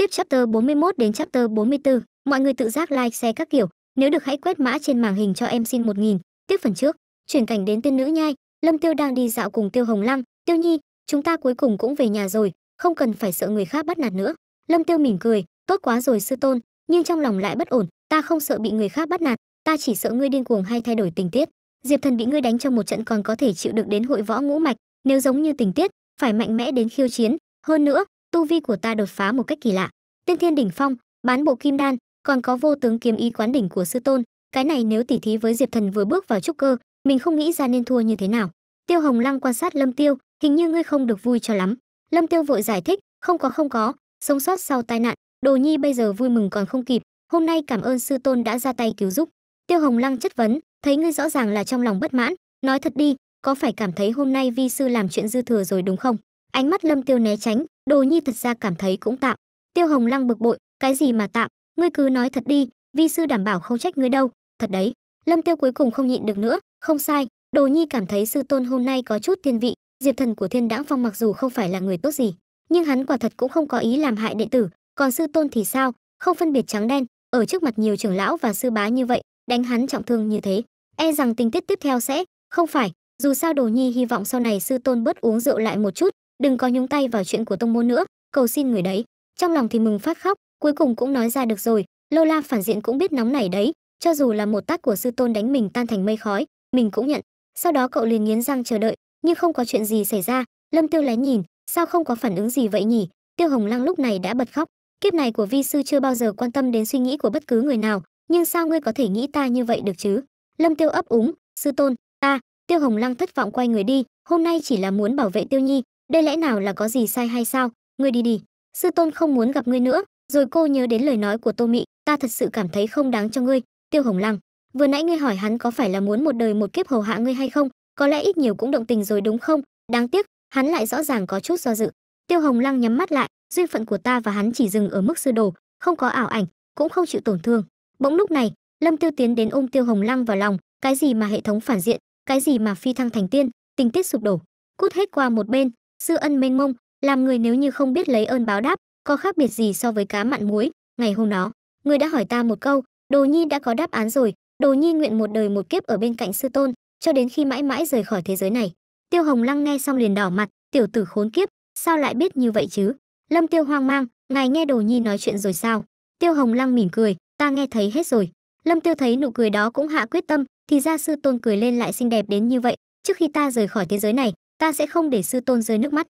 Tiếp chapter 41 đến chapter 44, mọi người tự giác like share các kiểu, nếu được hãy quét mã trên màn hình cho em xin 1000. Tiếp phần trước, chuyển cảnh đến tiên nữ nhai, Lâm Tiêu đang đi dạo cùng Tiêu Hồng Lăng, "Tiêu Nhi, chúng ta cuối cùng cũng về nhà rồi, không cần phải sợ người khác bắt nạt nữa." Lâm Tiêu mỉm cười, "Tốt quá rồi sư tôn, nhưng trong lòng lại bất ổn, ta không sợ bị người khác bắt nạt, ta chỉ sợ ngươi điên cuồng hay thay đổi tình tiết. Diệp Thần bị ngươi đánh trong một trận còn có thể chịu được đến hội võ ngũ mạch, nếu giống như tình tiết, phải mạnh mẽ đến khiêu chiến, hơn nữa, tu vi của ta đột phá một cách kỳ lạ tiên thiên đỉnh phong bán bộ kim đan còn có vô tướng kiếm ý quán đỉnh của sư tôn cái này nếu tỉ thí với diệp thần vừa bước vào trúc cơ mình không nghĩ ra nên thua như thế nào tiêu hồng lăng quan sát lâm tiêu hình như ngươi không được vui cho lắm lâm tiêu vội giải thích không có không có sống sót sau tai nạn đồ nhi bây giờ vui mừng còn không kịp hôm nay cảm ơn sư tôn đã ra tay cứu giúp tiêu hồng lăng chất vấn thấy ngươi rõ ràng là trong lòng bất mãn nói thật đi có phải cảm thấy hôm nay vi sư làm chuyện dư thừa rồi đúng không ánh mắt lâm tiêu né tránh đồ nhi thật ra cảm thấy cũng tạm tiêu hồng lăng bực bội cái gì mà tạm ngươi cứ nói thật đi vi sư đảm bảo không trách ngươi đâu thật đấy lâm tiêu cuối cùng không nhịn được nữa không sai đồ nhi cảm thấy sư tôn hôm nay có chút thiên vị diệp thần của thiên đãng phong mặc dù không phải là người tốt gì nhưng hắn quả thật cũng không có ý làm hại đệ tử còn sư tôn thì sao không phân biệt trắng đen ở trước mặt nhiều trưởng lão và sư bá như vậy đánh hắn trọng thương như thế e rằng tình tiết tiếp theo sẽ không phải dù sao đồ nhi hy vọng sau này sư tôn bớt uống rượu lại một chút đừng có nhúng tay vào chuyện của tông môn nữa cầu xin người đấy trong lòng thì mừng phát khóc cuối cùng cũng nói ra được rồi lâu la phản diện cũng biết nóng này đấy cho dù là một tác của sư tôn đánh mình tan thành mây khói mình cũng nhận sau đó cậu liền nghiến răng chờ đợi nhưng không có chuyện gì xảy ra lâm tiêu lén nhìn sao không có phản ứng gì vậy nhỉ tiêu hồng lăng lúc này đã bật khóc kiếp này của vi sư chưa bao giờ quan tâm đến suy nghĩ của bất cứ người nào nhưng sao ngươi có thể nghĩ ta như vậy được chứ lâm tiêu ấp úng sư tôn ta tiêu hồng lăng thất vọng quay người đi hôm nay chỉ là muốn bảo vệ tiêu nhi đây lẽ nào là có gì sai hay sao ngươi đi đi sư tôn không muốn gặp ngươi nữa rồi cô nhớ đến lời nói của tô mị ta thật sự cảm thấy không đáng cho ngươi tiêu hồng lăng vừa nãy ngươi hỏi hắn có phải là muốn một đời một kiếp hầu hạ ngươi hay không có lẽ ít nhiều cũng động tình rồi đúng không đáng tiếc hắn lại rõ ràng có chút do dự tiêu hồng lăng nhắm mắt lại duyên phận của ta và hắn chỉ dừng ở mức sư đồ không có ảo ảnh cũng không chịu tổn thương bỗng lúc này lâm tiêu tiến đến ôm tiêu hồng lăng vào lòng cái gì mà hệ thống phản diện cái gì mà phi thăng thành tiên tình tiết sụp đổ cút hết qua một bên Sư ân mênh mông, làm người nếu như không biết lấy ơn báo đáp, có khác biệt gì so với cá mặn muối? Ngày hôm đó, người đã hỏi ta một câu, Đồ Nhi đã có đáp án rồi, Đồ Nhi nguyện một đời một kiếp ở bên cạnh sư tôn, cho đến khi mãi mãi rời khỏi thế giới này. Tiêu Hồng Lăng nghe xong liền đỏ mặt, tiểu tử khốn kiếp, sao lại biết như vậy chứ? Lâm Tiêu hoang mang, ngài nghe Đồ Nhi nói chuyện rồi sao? Tiêu Hồng Lăng mỉm cười, ta nghe thấy hết rồi. Lâm Tiêu thấy nụ cười đó cũng hạ quyết tâm, thì ra sư tôn cười lên lại xinh đẹp đến như vậy, trước khi ta rời khỏi thế giới này, ta sẽ không để sư tôn rơi nước mắt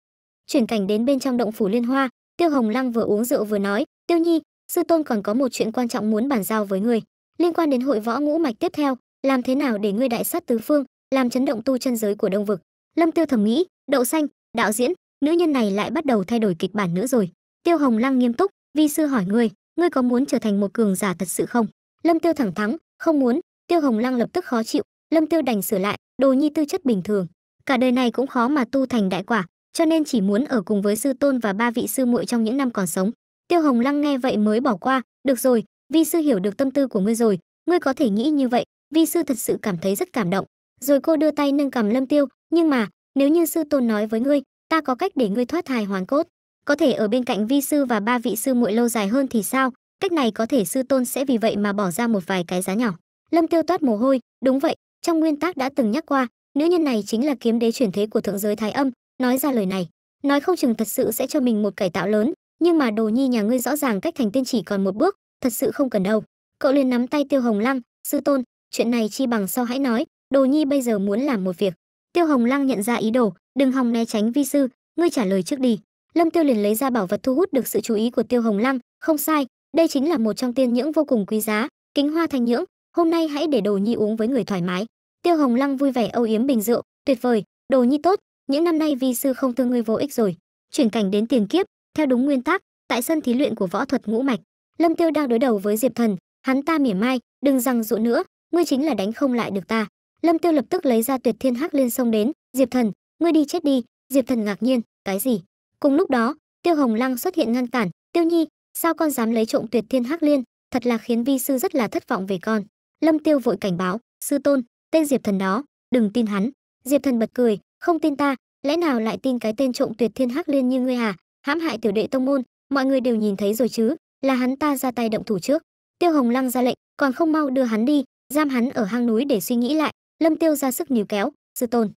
chuyển cảnh đến bên trong động phủ liên hoa tiêu hồng lăng vừa uống rượu vừa nói tiêu nhi sư tôn còn có một chuyện quan trọng muốn bàn giao với người liên quan đến hội võ ngũ mạch tiếp theo làm thế nào để ngươi đại sát tứ phương làm chấn động tu chân giới của đông vực lâm tiêu thẩm nghĩ đậu xanh đạo diễn nữ nhân này lại bắt đầu thay đổi kịch bản nữa rồi tiêu hồng lăng nghiêm túc vi sư hỏi ngươi ngươi có muốn trở thành một cường giả thật sự không lâm tiêu thẳng thắn không muốn tiêu hồng lăng lập tức khó chịu lâm tiêu đành sửa lại đồ nhi tư chất bình thường cả đời này cũng khó mà tu thành đại quả cho nên chỉ muốn ở cùng với sư tôn và ba vị sư muội trong những năm còn sống tiêu hồng lăng nghe vậy mới bỏ qua được rồi vi sư hiểu được tâm tư của ngươi rồi ngươi có thể nghĩ như vậy vi sư thật sự cảm thấy rất cảm động rồi cô đưa tay nâng cầm lâm tiêu nhưng mà nếu như sư tôn nói với ngươi ta có cách để ngươi thoát thai hoàn cốt có thể ở bên cạnh vi sư và ba vị sư muội lâu dài hơn thì sao cách này có thể sư tôn sẽ vì vậy mà bỏ ra một vài cái giá nhỏ lâm tiêu toát mồ hôi đúng vậy trong nguyên tắc đã từng nhắc qua nữ nhân này chính là kiếm đế chuyển thế của thượng giới thái âm nói ra lời này nói không chừng thật sự sẽ cho mình một cải tạo lớn nhưng mà đồ nhi nhà ngươi rõ ràng cách thành tiên chỉ còn một bước thật sự không cần đâu cậu liền nắm tay tiêu hồng lăng sư tôn chuyện này chi bằng sau hãy nói đồ nhi bây giờ muốn làm một việc tiêu hồng lăng nhận ra ý đồ đừng hòng né tránh vi sư ngươi trả lời trước đi lâm tiêu liền lấy ra bảo vật thu hút được sự chú ý của tiêu hồng lăng không sai đây chính là một trong tiên nhưỡng vô cùng quý giá kính hoa thanh nhưỡng hôm nay hãy để đồ nhi uống với người thoải mái tiêu hồng lăng vui vẻ âu yếm bình rượu tuyệt vời đồ nhi tốt những năm nay vi sư không thương ngươi vô ích rồi chuyển cảnh đến tiền kiếp theo đúng nguyên tắc tại sân thí luyện của võ thuật ngũ mạch lâm tiêu đang đối đầu với diệp thần hắn ta mỉa mai đừng rằng dụ nữa ngươi chính là đánh không lại được ta lâm tiêu lập tức lấy ra tuyệt thiên hắc liên xông đến diệp thần ngươi đi chết đi diệp thần ngạc nhiên cái gì cùng lúc đó tiêu hồng lăng xuất hiện ngăn cản tiêu nhi sao con dám lấy trộm tuyệt thiên hắc liên thật là khiến vi sư rất là thất vọng về con lâm tiêu vội cảnh báo sư tôn tên diệp thần đó đừng tin hắn diệp thần bật cười không tin ta lẽ nào lại tin cái tên trộm tuyệt thiên hắc liên như ngươi à hãm hại tiểu đệ tông môn mọi người đều nhìn thấy rồi chứ là hắn ta ra tay động thủ trước tiêu hồng lăng ra lệnh còn không mau đưa hắn đi giam hắn ở hang núi để suy nghĩ lại lâm tiêu ra sức níu kéo sư tôn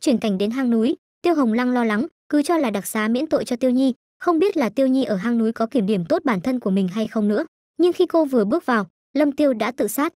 chuyển cảnh đến hang núi tiêu hồng lăng lo lắng cứ cho là đặc xá miễn tội cho tiêu nhi không biết là tiêu nhi ở hang núi có kiểm điểm tốt bản thân của mình hay không nữa nhưng khi cô vừa bước vào lâm tiêu đã tự sát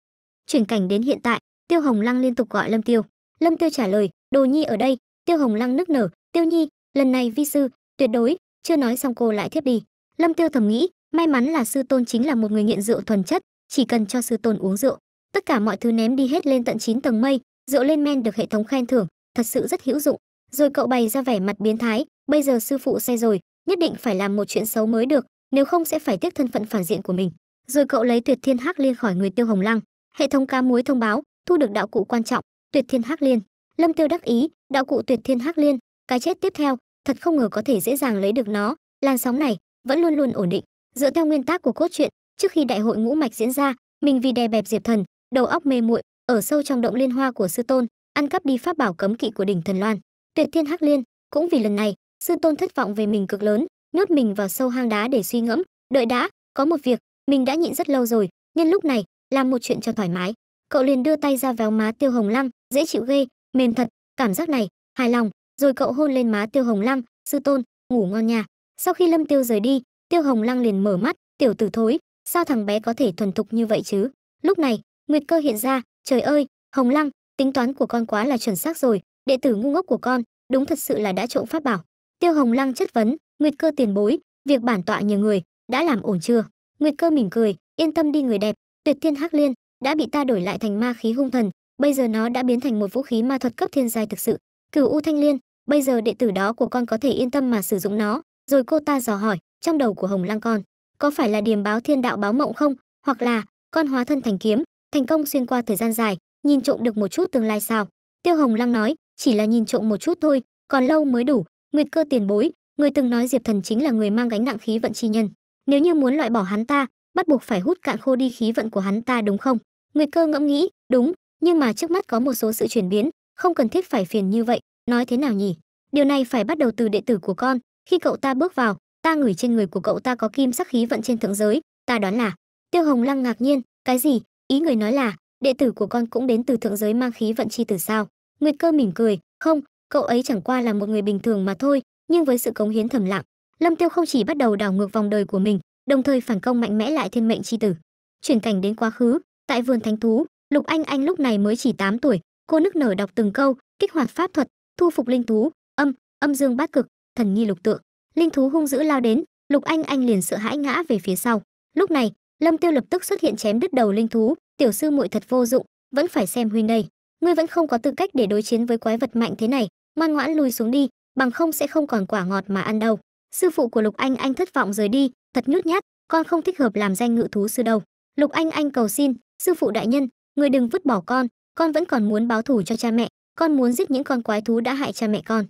chuyển cảnh đến hiện tại Tiêu Hồng Lăng liên tục gọi Lâm Tiêu. Lâm Tiêu trả lời, "Đồ Nhi ở đây." Tiêu Hồng Lăng nức nở, "Tiêu Nhi, lần này vi sư tuyệt đối." Chưa nói xong cô lại thiếp đi. Lâm Tiêu thầm nghĩ, may mắn là sư tôn chính là một người nghiện rượu thuần chất, chỉ cần cho sư tôn uống rượu, tất cả mọi thứ ném đi hết lên tận chín tầng mây, rượu lên men được hệ thống khen thưởng, thật sự rất hữu dụng. Rồi cậu bày ra vẻ mặt biến thái, bây giờ sư phụ say rồi, nhất định phải làm một chuyện xấu mới được, nếu không sẽ phải tiếc thân phận phản diện của mình. Rồi cậu lấy Tuyệt Thiên Hắc Liên khỏi người Tiêu Hồng Lăng. Hệ thống cá muối thông báo, thu được đạo cụ quan trọng tuyệt thiên hắc liên lâm tiêu đắc ý đạo cụ tuyệt thiên hắc liên cái chết tiếp theo thật không ngờ có thể dễ dàng lấy được nó làn sóng này vẫn luôn luôn ổn định dựa theo nguyên tắc của cốt truyện trước khi đại hội ngũ mạch diễn ra mình vì đè bẹp diệp thần đầu óc mê muội ở sâu trong động liên hoa của sư tôn ăn cắp đi pháp bảo cấm kỵ của đỉnh thần loan tuyệt thiên hắc liên cũng vì lần này sư tôn thất vọng về mình cực lớn nhốt mình vào sâu hang đá để suy ngẫm đợi đã có một việc mình đã nhịn rất lâu rồi nhân lúc này làm một chuyện cho thoải mái cậu liền đưa tay ra véo má tiêu hồng lăng dễ chịu ghê mềm thật cảm giác này hài lòng rồi cậu hôn lên má tiêu hồng lăng sư tôn ngủ ngon nhà sau khi lâm tiêu rời đi tiêu hồng lăng liền mở mắt tiểu tử thối sao thằng bé có thể thuần thục như vậy chứ lúc này nguyệt cơ hiện ra trời ơi hồng lăng tính toán của con quá là chuẩn xác rồi đệ tử ngu ngốc của con đúng thật sự là đã trộm pháp bảo tiêu hồng lăng chất vấn nguyệt cơ tiền bối việc bản tọa nhiều người đã làm ổn chưa nguyệt cơ mỉm cười yên tâm đi người đẹp tuyệt thiên hắc liên đã bị ta đổi lại thành ma khí hung thần bây giờ nó đã biến thành một vũ khí ma thuật cấp thiên giai thực sự cửu u thanh liên bây giờ đệ tử đó của con có thể yên tâm mà sử dụng nó rồi cô ta dò hỏi trong đầu của hồng lăng con có phải là điềm báo thiên đạo báo mộng không hoặc là con hóa thân thành kiếm thành công xuyên qua thời gian dài nhìn trộm được một chút tương lai sao tiêu hồng lăng nói chỉ là nhìn trộm một chút thôi còn lâu mới đủ nguyệt cơ tiền bối người từng nói diệp thần chính là người mang gánh nặng khí vận chi nhân nếu như muốn loại bỏ hắn ta bắt buộc phải hút cạn khô đi khí vận của hắn ta đúng không nguy cơ ngẫm nghĩ đúng nhưng mà trước mắt có một số sự chuyển biến không cần thiết phải phiền như vậy nói thế nào nhỉ điều này phải bắt đầu từ đệ tử của con khi cậu ta bước vào ta ngửi trên người của cậu ta có kim sắc khí vận trên thượng giới ta đoán là tiêu hồng lăng ngạc nhiên cái gì ý người nói là đệ tử của con cũng đến từ thượng giới mang khí vận chi tử sao nguyệt cơ mỉm cười không cậu ấy chẳng qua là một người bình thường mà thôi nhưng với sự cống hiến thầm lặng lâm tiêu không chỉ bắt đầu đảo ngược vòng đời của mình đồng thời phản công mạnh mẽ lại thiên mệnh chi tử chuyển cảnh đến quá khứ tại vườn thánh thú lục anh anh lúc này mới chỉ 8 tuổi cô nức nở đọc từng câu kích hoạt pháp thuật thu phục linh thú âm âm dương bát cực thần nghi lục tượng linh thú hung dữ lao đến lục anh anh liền sợ hãi ngã về phía sau lúc này lâm tiêu lập tức xuất hiện chém đứt đầu linh thú tiểu sư muội thật vô dụng vẫn phải xem huynh đây ngươi vẫn không có tư cách để đối chiến với quái vật mạnh thế này ngoan ngoãn lùi xuống đi bằng không sẽ không còn quả ngọt mà ăn đâu sư phụ của lục anh anh thất vọng rời đi thật nhút nhát con không thích hợp làm danh ngự thú sư đâu lục anh anh cầu xin sư phụ đại nhân người đừng vứt bỏ con con vẫn còn muốn báo thù cho cha mẹ con muốn giết những con quái thú đã hại cha mẹ con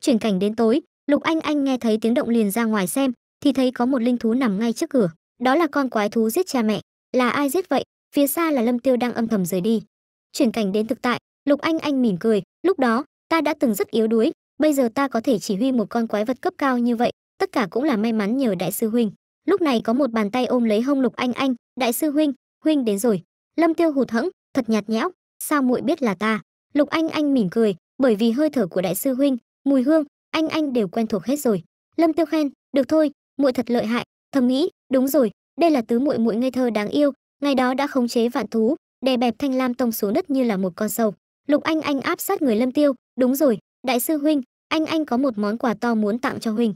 chuyển cảnh đến tối lục anh anh nghe thấy tiếng động liền ra ngoài xem thì thấy có một linh thú nằm ngay trước cửa đó là con quái thú giết cha mẹ là ai giết vậy phía xa là lâm tiêu đang âm thầm rời đi chuyển cảnh đến thực tại lục anh anh mỉm cười lúc đó ta đã từng rất yếu đuối bây giờ ta có thể chỉ huy một con quái vật cấp cao như vậy tất cả cũng là may mắn nhờ đại sư huynh lúc này có một bàn tay ôm lấy hông lục anh anh đại sư huynh huynh đến rồi lâm tiêu hụt hẫng thật nhạt nhẽo sao muội biết là ta lục anh anh mỉm cười bởi vì hơi thở của đại sư huynh mùi hương anh anh đều quen thuộc hết rồi lâm tiêu khen được thôi muội thật lợi hại thầm nghĩ đúng rồi đây là tứ muội muội ngây thơ đáng yêu ngày đó đã khống chế vạn thú đè bẹp thanh lam tông xuống đất như là một con sâu lục anh anh áp sát người lâm tiêu đúng rồi đại sư huynh anh anh có một món quà to muốn tặng cho huynh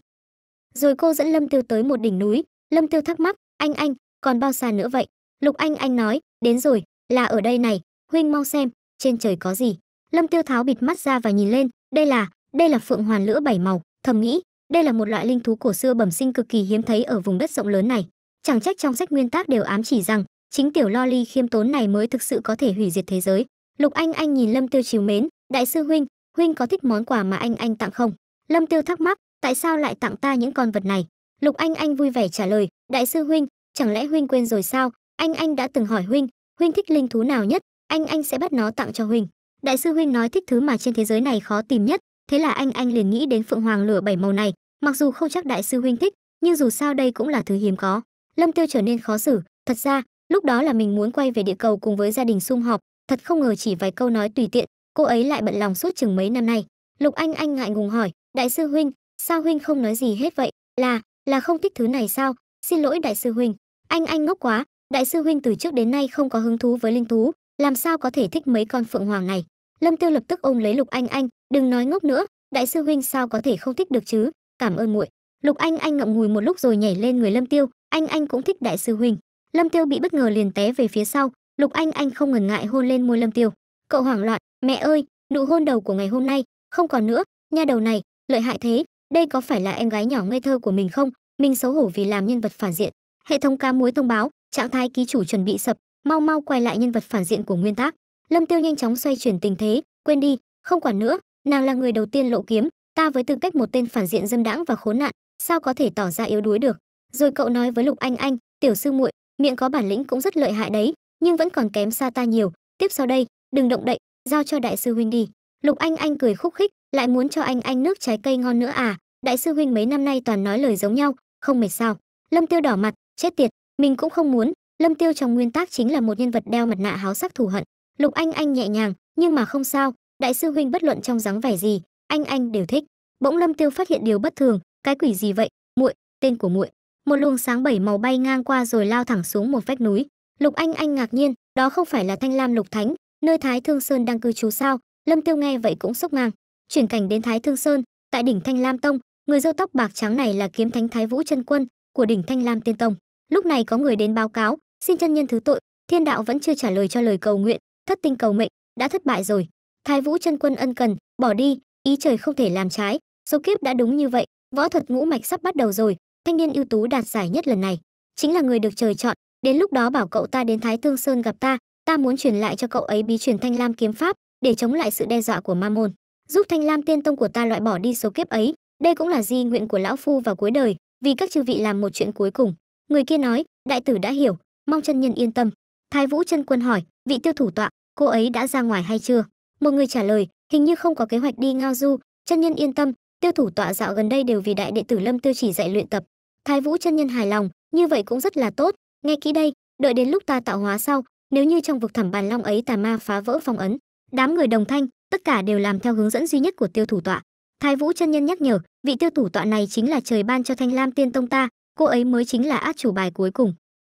rồi cô dẫn lâm tiêu tới một đỉnh núi Lâm Tiêu thắc mắc, anh anh, còn bao xa nữa vậy? Lục Anh Anh nói, đến rồi, là ở đây này, huynh mau xem, trên trời có gì? Lâm Tiêu tháo bịt mắt ra và nhìn lên, đây là, đây là phượng hoàn lửa bảy màu, thầm nghĩ, đây là một loại linh thú cổ xưa bẩm sinh cực kỳ hiếm thấy ở vùng đất rộng lớn này. Chẳng trách trong sách nguyên tác đều ám chỉ rằng, chính tiểu loli khiêm tốn này mới thực sự có thể hủy diệt thế giới. Lục Anh Anh nhìn Lâm Tiêu chiều mến, đại sư huynh, huynh có thích món quà mà anh anh tặng không? Lâm Tiêu thắc mắc, tại sao lại tặng ta những con vật này? Lục Anh Anh vui vẻ trả lời, "Đại sư huynh, chẳng lẽ huynh quên rồi sao? Anh Anh đã từng hỏi huynh, huynh thích linh thú nào nhất, anh Anh sẽ bắt nó tặng cho huynh." Đại sư huynh nói thích thứ mà trên thế giới này khó tìm nhất, thế là anh Anh liền nghĩ đến phượng hoàng lửa bảy màu này, mặc dù không chắc đại sư huynh thích, nhưng dù sao đây cũng là thứ hiếm có. Lâm Tiêu trở nên khó xử, thật ra, lúc đó là mình muốn quay về địa cầu cùng với gia đình sum họp, thật không ngờ chỉ vài câu nói tùy tiện, cô ấy lại bận lòng suốt chừng mấy năm nay. Lục Anh Anh ngại ngùng hỏi, "Đại sư huynh, sao huynh không nói gì hết vậy?" "Là, là không thích thứ này sao xin lỗi đại sư huynh anh anh ngốc quá đại sư huynh từ trước đến nay không có hứng thú với linh thú làm sao có thể thích mấy con phượng hoàng này lâm tiêu lập tức ôm lấy lục anh anh đừng nói ngốc nữa đại sư huynh sao có thể không thích được chứ cảm ơn muội lục anh anh ngậm ngùi một lúc rồi nhảy lên người lâm tiêu anh anh cũng thích đại sư huynh lâm tiêu bị bất ngờ liền té về phía sau lục anh anh không ngần ngại hôn lên môi lâm tiêu cậu hoảng loạn mẹ ơi nụ hôn đầu của ngày hôm nay không còn nữa nha đầu này lợi hại thế đây có phải là em gái nhỏ ngây thơ của mình không mình xấu hổ vì làm nhân vật phản diện hệ thống cá muối thông báo trạng thái ký chủ chuẩn bị sập mau mau quay lại nhân vật phản diện của nguyên tác lâm tiêu nhanh chóng xoay chuyển tình thế quên đi không quản nữa nàng là người đầu tiên lộ kiếm ta với tư cách một tên phản diện dâm đãng và khốn nạn sao có thể tỏ ra yếu đuối được rồi cậu nói với lục anh anh tiểu sư muội miệng có bản lĩnh cũng rất lợi hại đấy nhưng vẫn còn kém xa ta nhiều tiếp sau đây đừng động đậy giao cho đại sư huynh đi lục anh anh cười khúc khích lại muốn cho anh anh nước trái cây ngon nữa à đại sư huynh mấy năm nay toàn nói lời giống nhau không mệt sao lâm tiêu đỏ mặt chết tiệt mình cũng không muốn lâm tiêu trong nguyên tắc chính là một nhân vật đeo mặt nạ háo sắc thù hận lục anh anh nhẹ nhàng nhưng mà không sao đại sư huynh bất luận trong dáng vẻ gì anh anh đều thích bỗng lâm tiêu phát hiện điều bất thường cái quỷ gì vậy muội tên của muội một luồng sáng bảy màu bay ngang qua rồi lao thẳng xuống một vách núi lục anh anh ngạc nhiên đó không phải là thanh lam lục thánh nơi thái thương sơn đang cư trú sao lâm tiêu nghe vậy cũng sốc ngang chuyển cảnh đến thái thương sơn tại đỉnh thanh lam tông người râu tóc bạc trắng này là kiếm thánh thái vũ chân quân của đỉnh thanh lam tiên tông lúc này có người đến báo cáo xin chân nhân thứ tội thiên đạo vẫn chưa trả lời cho lời cầu nguyện thất tinh cầu mệnh đã thất bại rồi thái vũ chân quân ân cần bỏ đi ý trời không thể làm trái số kiếp đã đúng như vậy võ thuật ngũ mạch sắp bắt đầu rồi thanh niên ưu tú đạt giải nhất lần này chính là người được trời chọn đến lúc đó bảo cậu ta đến thái Thương sơn gặp ta ta muốn truyền lại cho cậu ấy bí truyền thanh lam kiếm pháp để chống lại sự đe dọa của ma môn giúp thanh lam tiên tông của ta loại bỏ đi số kiếp ấy đây cũng là di nguyện của lão phu vào cuối đời vì các chư vị làm một chuyện cuối cùng người kia nói đại tử đã hiểu mong chân nhân yên tâm thái vũ chân quân hỏi vị tiêu thủ tọa cô ấy đã ra ngoài hay chưa một người trả lời hình như không có kế hoạch đi ngao du chân nhân yên tâm tiêu thủ tọa dạo gần đây đều vì đại đệ tử lâm tiêu chỉ dạy luyện tập thái vũ chân nhân hài lòng như vậy cũng rất là tốt nghe kỹ đây đợi đến lúc ta tạo hóa sau nếu như trong vực thẩm bàn long ấy tà ma phá vỡ phong ấn đám người đồng thanh tất cả đều làm theo hướng dẫn duy nhất của tiêu thủ tọa thái vũ chân nhân nhắc nhở vị tiêu thủ tọa này chính là trời ban cho thanh lam tiên tông ta cô ấy mới chính là át chủ bài cuối cùng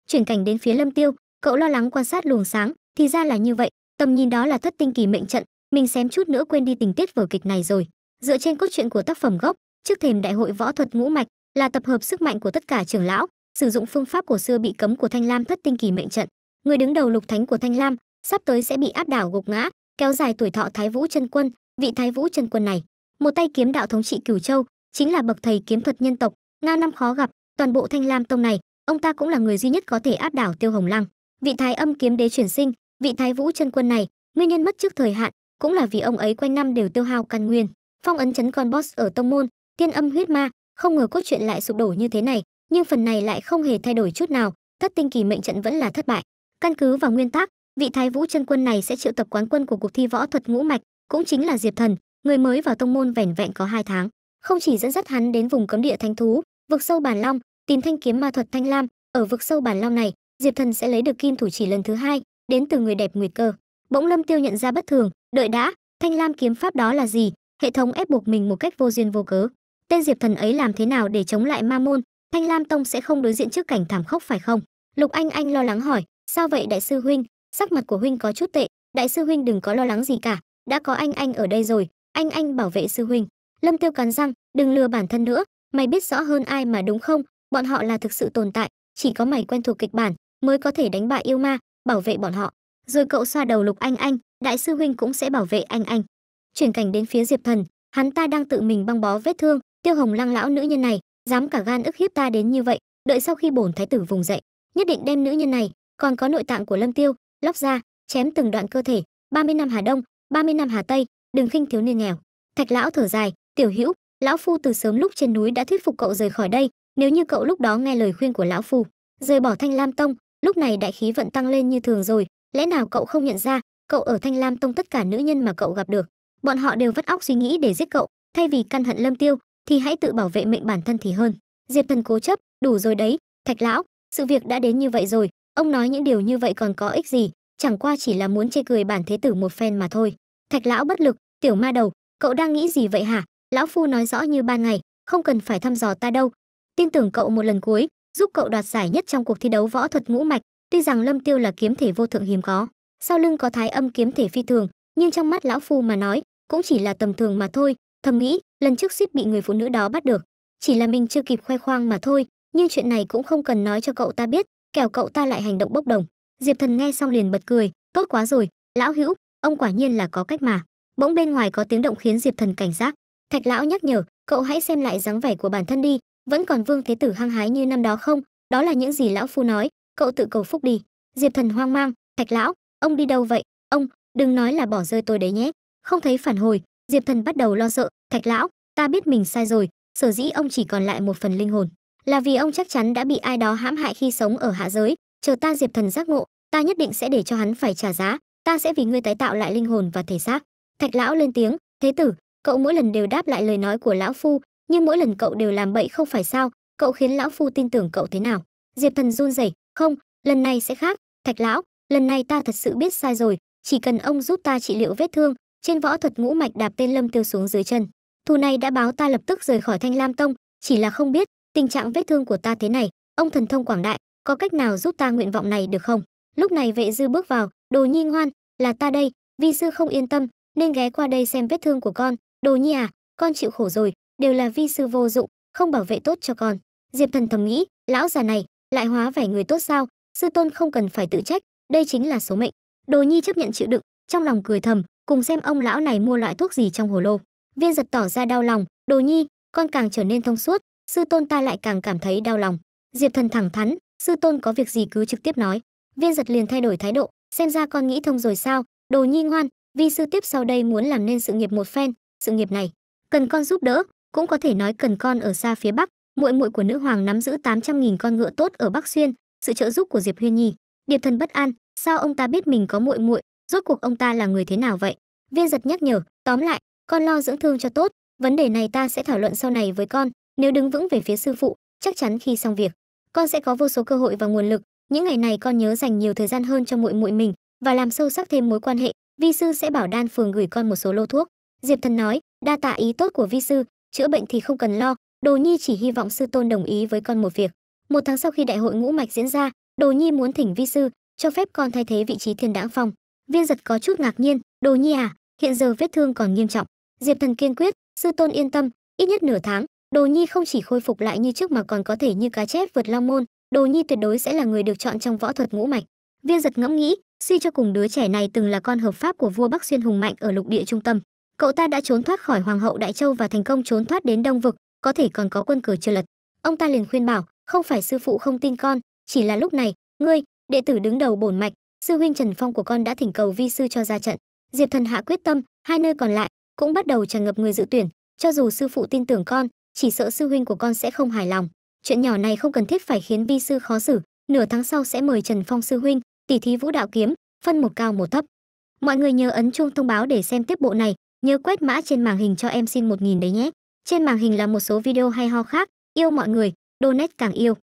chuyển cảnh đến phía lâm tiêu cậu lo lắng quan sát luồng sáng thì ra là như vậy tầm nhìn đó là thất tinh kỳ mệnh trận mình xém chút nữa quên đi tình tiết vở kịch này rồi dựa trên cốt truyện của tác phẩm gốc trước thềm đại hội võ thuật ngũ mạch là tập hợp sức mạnh của tất cả trưởng lão sử dụng phương pháp cổ xưa bị cấm của thanh lam thất tinh kỳ mệnh trận người đứng đầu lục thánh của thanh lam sắp tới sẽ bị áp đảo gục ngã kéo dài tuổi thọ thái vũ chân quân vị thái vũ chân quân này một tay kiếm đạo thống trị cửu châu chính là bậc thầy kiếm thuật nhân tộc ngao năm khó gặp toàn bộ thanh lam tông này ông ta cũng là người duy nhất có thể áp đảo tiêu hồng lăng vị thái âm kiếm đế chuyển sinh vị thái vũ chân quân này nguyên nhân mất trước thời hạn cũng là vì ông ấy quanh năm đều tiêu hao căn nguyên phong ấn chấn con boss ở tông môn thiên âm huyết ma không ngờ cốt truyện lại sụp đổ như thế này nhưng phần này lại không hề thay đổi chút nào thất tinh kỳ mệnh trận vẫn là thất bại căn cứ vào nguyên tắc vị thái vũ chân quân này sẽ triệu tập quán quân của cuộc thi võ thuật ngũ mạch cũng chính là diệp thần người mới vào tông môn vẻn vẹn có hai tháng không chỉ dẫn dắt hắn đến vùng cấm địa thánh thú, vực sâu bản long, tìm thanh kiếm ma thuật thanh lam, ở vực sâu bản long này, Diệp Thần sẽ lấy được kim thủ chỉ lần thứ hai, đến từ người đẹp Nguyệt Cơ. Bỗng Lâm Tiêu nhận ra bất thường, đợi đã, thanh lam kiếm pháp đó là gì? Hệ thống ép buộc mình một cách vô duyên vô cớ. Tên Diệp Thần ấy làm thế nào để chống lại Ma môn? Thanh Lam Tông sẽ không đối diện trước cảnh thảm khốc phải không? Lục Anh Anh lo lắng hỏi, sao vậy đại sư huynh? Sắc mặt của huynh có chút tệ, đại sư huynh đừng có lo lắng gì cả, đã có anh anh ở đây rồi, anh anh bảo vệ sư huynh lâm tiêu cắn răng đừng lừa bản thân nữa mày biết rõ hơn ai mà đúng không bọn họ là thực sự tồn tại chỉ có mày quen thuộc kịch bản mới có thể đánh bại yêu ma bảo vệ bọn họ rồi cậu xoa đầu lục anh anh đại sư huynh cũng sẽ bảo vệ anh anh chuyển cảnh đến phía diệp thần hắn ta đang tự mình băng bó vết thương tiêu hồng lăng lão nữ nhân này dám cả gan ức hiếp ta đến như vậy đợi sau khi bổn thái tử vùng dậy nhất định đem nữ nhân này còn có nội tạng của lâm tiêu lóc ra chém từng đoạn cơ thể 30 năm hà đông 30 năm hà tây đừng khinh thiếu niên nghèo thạch lão thở dài tiểu hữu lão phu từ sớm lúc trên núi đã thuyết phục cậu rời khỏi đây nếu như cậu lúc đó nghe lời khuyên của lão phu rời bỏ thanh lam tông lúc này đại khí vận tăng lên như thường rồi lẽ nào cậu không nhận ra cậu ở thanh lam tông tất cả nữ nhân mà cậu gặp được bọn họ đều vắt óc suy nghĩ để giết cậu thay vì căn hận lâm tiêu thì hãy tự bảo vệ mệnh bản thân thì hơn diệp thần cố chấp đủ rồi đấy thạch lão sự việc đã đến như vậy rồi ông nói những điều như vậy còn có ích gì chẳng qua chỉ là muốn chê cười bản thế tử một phen mà thôi thạch lão bất lực tiểu ma đầu cậu đang nghĩ gì vậy hả lão phu nói rõ như ban ngày không cần phải thăm dò ta đâu tin tưởng cậu một lần cuối giúp cậu đoạt giải nhất trong cuộc thi đấu võ thuật ngũ mạch tuy rằng lâm tiêu là kiếm thể vô thượng hiếm có sau lưng có thái âm kiếm thể phi thường nhưng trong mắt lão phu mà nói cũng chỉ là tầm thường mà thôi thầm nghĩ lần trước suýt bị người phụ nữ đó bắt được chỉ là mình chưa kịp khoe khoang mà thôi nhưng chuyện này cũng không cần nói cho cậu ta biết kẻo cậu ta lại hành động bốc đồng diệp thần nghe xong liền bật cười tốt quá rồi lão hữu ông quả nhiên là có cách mà bỗng bên ngoài có tiếng động khiến diệp thần cảnh giác thạch lão nhắc nhở cậu hãy xem lại dáng vẻ của bản thân đi vẫn còn vương thế tử hăng hái như năm đó không đó là những gì lão phu nói cậu tự cầu phúc đi diệp thần hoang mang thạch lão ông đi đâu vậy ông đừng nói là bỏ rơi tôi đấy nhé không thấy phản hồi diệp thần bắt đầu lo sợ thạch lão ta biết mình sai rồi sở dĩ ông chỉ còn lại một phần linh hồn là vì ông chắc chắn đã bị ai đó hãm hại khi sống ở hạ giới chờ ta diệp thần giác ngộ ta nhất định sẽ để cho hắn phải trả giá ta sẽ vì ngươi tái tạo lại linh hồn và thể xác thạch lão lên tiếng thế tử cậu mỗi lần đều đáp lại lời nói của lão phu nhưng mỗi lần cậu đều làm bậy không phải sao cậu khiến lão phu tin tưởng cậu thế nào diệp thần run rẩy không lần này sẽ khác thạch lão lần này ta thật sự biết sai rồi chỉ cần ông giúp ta trị liệu vết thương trên võ thuật ngũ mạch đạp tên lâm tiêu xuống dưới chân thù này đã báo ta lập tức rời khỏi thanh lam tông chỉ là không biết tình trạng vết thương của ta thế này ông thần thông quảng đại có cách nào giúp ta nguyện vọng này được không lúc này vệ dư bước vào đồ nhi ngoan là ta đây vi sư không yên tâm nên ghé qua đây xem vết thương của con Đồ nhi à, con chịu khổ rồi, đều là vi sư vô dụng, không bảo vệ tốt cho con. Diệp thần thầm nghĩ, lão già này, lại hóa vẻ người tốt sao, sư tôn không cần phải tự trách, đây chính là số mệnh. Đồ nhi chấp nhận chịu đựng, trong lòng cười thầm, cùng xem ông lão này mua loại thuốc gì trong hồ lô. Viên giật tỏ ra đau lòng, đồ nhi, con càng trở nên thông suốt, sư tôn ta lại càng cảm thấy đau lòng. Diệp thần thẳng thắn, sư tôn có việc gì cứ trực tiếp nói. Viên giật liền thay đổi thái độ, xem ra con nghĩ thông rồi sao, đồ nhi ngoan, vi sư tiếp sau đây muốn làm nên sự nghiệp một phen, sự nghiệp này cần con giúp đỡ cũng có thể nói cần con ở xa phía bắc muội muội của nữ hoàng nắm giữ 800.000 con ngựa tốt ở bắc xuyên sự trợ giúp của diệp huyên nhi điệp thần bất an sao ông ta biết mình có muội muội rốt cuộc ông ta là người thế nào vậy viên giật nhắc nhở tóm lại con lo dưỡng thương cho tốt vấn đề này ta sẽ thảo luận sau này với con nếu đứng vững về phía sư phụ chắc chắn khi xong việc con sẽ có vô số cơ hội và nguồn lực những ngày này con nhớ dành nhiều thời gian hơn cho muội muội mình và làm sâu sắc thêm mối quan hệ vi sư sẽ bảo đan phường gửi con một số lô thuốc diệp thần nói đa tạ ý tốt của vi sư chữa bệnh thì không cần lo đồ nhi chỉ hy vọng sư tôn đồng ý với con một việc một tháng sau khi đại hội ngũ mạch diễn ra đồ nhi muốn thỉnh vi sư cho phép con thay thế vị trí thiên đãng phong viên giật có chút ngạc nhiên đồ nhi à hiện giờ vết thương còn nghiêm trọng diệp thần kiên quyết sư tôn yên tâm ít nhất nửa tháng đồ nhi không chỉ khôi phục lại như trước mà còn có thể như cá chép vượt long môn đồ nhi tuyệt đối sẽ là người được chọn trong võ thuật ngũ mạch viên giật ngẫm nghĩ suy cho cùng đứa trẻ này từng là con hợp pháp của vua bắc xuyên hùng mạnh ở lục địa trung tâm cậu ta đã trốn thoát khỏi hoàng hậu đại châu và thành công trốn thoát đến đông vực có thể còn có quân cờ chưa lật ông ta liền khuyên bảo không phải sư phụ không tin con chỉ là lúc này ngươi đệ tử đứng đầu bổn mạch sư huynh trần phong của con đã thỉnh cầu vi sư cho ra trận diệp thần hạ quyết tâm hai nơi còn lại cũng bắt đầu tràn ngập người dự tuyển cho dù sư phụ tin tưởng con chỉ sợ sư huynh của con sẽ không hài lòng chuyện nhỏ này không cần thiết phải khiến vi sư khó xử nửa tháng sau sẽ mời trần phong sư huynh tỷ thí vũ đạo kiếm phân một cao một thấp mọi người nhớ ấn chuông thông báo để xem tiếp bộ này nhớ quét mã trên màn hình cho em xin 1.000 đấy nhé. Trên màn hình là một số video hay ho khác, yêu mọi người, donate càng yêu.